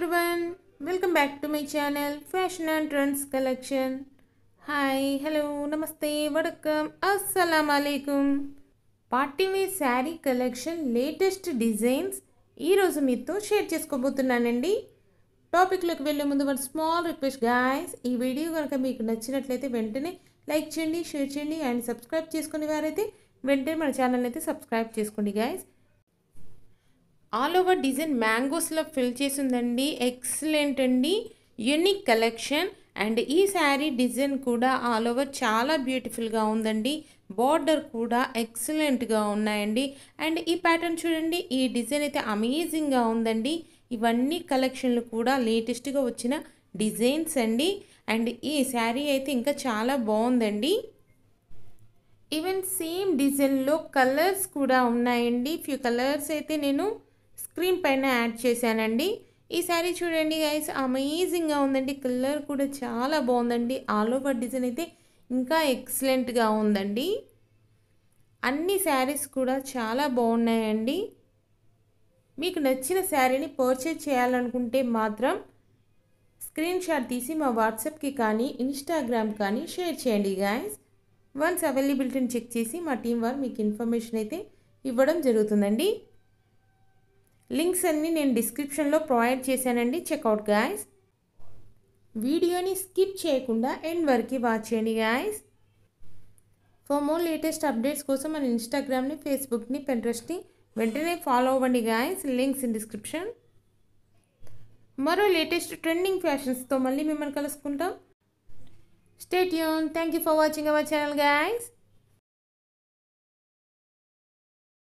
everyone welcome back to my channel fashion and trends collection hi hello నమస్తే వడకం అస్సలం అలైకుం party wear sari collection latest designs ఈరోజు మీతో షేర్ చేసుకోబోతున్నానండి టాపిక్లోకి వెళ్ళే ముందు వన్ స్మాల్ రిక్వెస్ట్ గాయస్ ఈ వీడియో కనుక మీకు నచ్చినట్లయితే వెంటనే లైక్ చేయండి షేర్ చేయండి అండ్ సబ్స్క్రైబ్ చేసుకునే వారైతే వెంటనే మన ఛానల్ అయితే సబ్స్క్రైబ్ చేసుకోండి గాయస్ ఆల్ ఓవర్ డిజైన్ మ్యాంగోస్లో ఫిల్ చేసిందండి ఎక్సలెంట్ అండి యూనిక్ కలెక్షన్ అండ్ ఈ శారీ డిజైన్ కూడా ఆల్ ఓవర్ చాలా బ్యూటిఫుల్గా ఉందండి బార్డర్ కూడా ఎక్సలెంట్గా ఉన్నాయండి అండ్ ఈ ప్యాటర్న్ చూడండి ఈ డిజైన్ అయితే అమేజింగ్గా ఉందండి ఇవన్నీ కలెక్షన్లు కూడా లేటెస్ట్గా వచ్చిన డిజైన్స్ అండి అండ్ ఈ శారీ అయితే ఇంకా చాలా బాగుందండి ఈవెన్ సేమ్ డిజైన్లో కలర్స్ కూడా ఉన్నాయండి ఫ్యూ కలర్స్ అయితే నేను స్క్రీన్ పైన యాడ్ చేశానండి ఈ శారీ చూడండి గైస్ అమేజింగ్గా ఉందండి కలర్ కూడా చాలా బాగుందండి ఆల్ ఓవర్ డిజైన్ అయితే ఇంకా ఎక్సలెంట్గా ఉందండి అన్ని శారీస్ కూడా చాలా బాగున్నాయండి మీకు నచ్చిన శారీని పర్చేజ్ చేయాలనుకుంటే మాత్రం స్క్రీన్ షాట్ తీసి మా వాట్సాప్కి కానీ ఇన్స్టాగ్రామ్ కానీ షేర్ చేయండి గాయస్ వన్స్ అవైలబిలిటీని చెక్ చేసి మా టీం వారు మీకు ఇన్ఫర్మేషన్ అయితే ఇవ్వడం జరుగుతుందండి లింక్స్ అన్నీ నేను డిస్క్రిప్షన్లో ప్రొవైడ్ చేశానండి చెక్అవుట్ గాయస్ వీడియోని స్కిప్ చేయకుండా ఎండ్ వరకు వాచ్ చేయండి guys for more latest updates కోసం మన ఇన్స్టాగ్రామ్ని ఫేస్బుక్ని పెంట్రెస్ట్ని వెంటనే ఫాలో అవ్వండి గాయస్ లింక్స్ ఇన్ డిస్క్రిప్షన్ మరో లేటెస్ట్ ట్రెండింగ్ ఫ్యాషన్స్తో మళ్ళీ మిమ్మల్ని కలుసుకుంటాం స్టేట్ యూన్ thank you for watching our channel guys